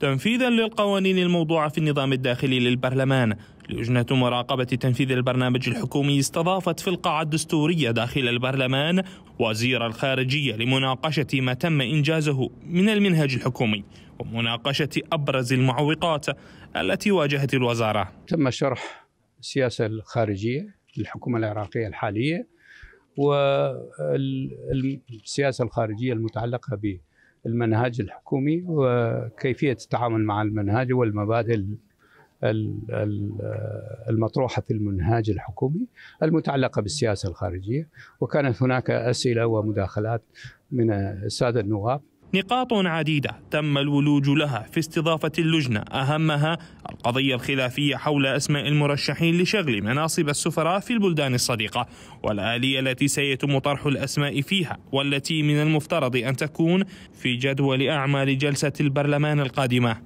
تنفيذا للقوانين الموضوعة في النظام الداخلي للبرلمان لجنة مراقبة تنفيذ البرنامج الحكومي استضافت في القاعة الدستورية داخل البرلمان وزير الخارجية لمناقشة ما تم إنجازه من المنهج الحكومي ومناقشة أبرز المعوقات التي واجهت الوزارة تم شرح السياسة الخارجية للحكومة العراقية الحالية والسياسة الخارجية المتعلقة به المنهاج الحكومي وكيفية التعامل مع المنهاج والمبادئ المطروحة في المنهاج الحكومي المتعلقة بالسياسة الخارجية وكانت هناك أسئلة ومداخلات من السادة النواب نقاط عديدة تم الولوج لها في استضافة اللجنة أهمها القضية الخلافية حول أسماء المرشحين لشغل مناصب السفراء في البلدان الصديقة والآلية التي سيتم طرح الأسماء فيها والتي من المفترض أن تكون في جدول أعمال جلسة البرلمان القادمة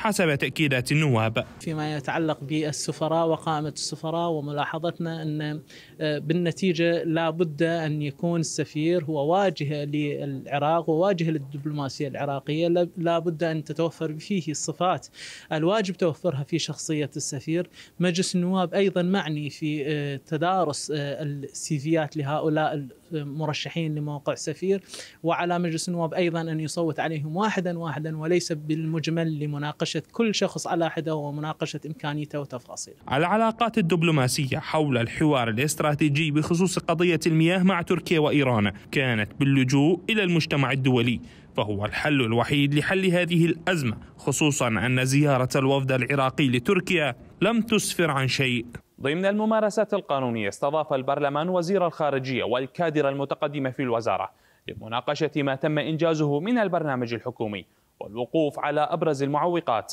حسب تأكيدات النواب فيما يتعلق بالسفراء وقائمة السفراء وملاحظتنا أن آه، بالنتيجة لا بد أن يكون السفير هو واجهة للعراق وواجهة للدبلوماسية العراقية لا بد أن تتوفر فيه الصفات الواجب توفرها في شخصية السفير مجلس النواب أيضا معني في آه، تدارس آه، السيفيات لهؤلاء مرشحين لموقع سفير وعلى مجلس النواب أيضا أن يصوت عليهم واحدا واحدا وليس بالمجمل لمناقشة مناقشة كل شخص على حدة ومناقشة إمكانيته وتفاصيله العلاقات الدبلوماسية حول الحوار الاستراتيجي بخصوص قضية المياه مع تركيا وإيران كانت باللجوء إلى المجتمع الدولي فهو الحل الوحيد لحل هذه الأزمة خصوصا أن زيارة الوفد العراقي لتركيا لم تسفر عن شيء ضمن الممارسات القانونية استضاف البرلمان وزير الخارجية والكادر المتقدم في الوزارة لمناقشة ما تم إنجازه من البرنامج الحكومي والوقوف على أبرز المعوقات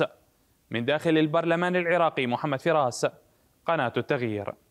من داخل البرلمان العراقي محمد فراس قناة التغيير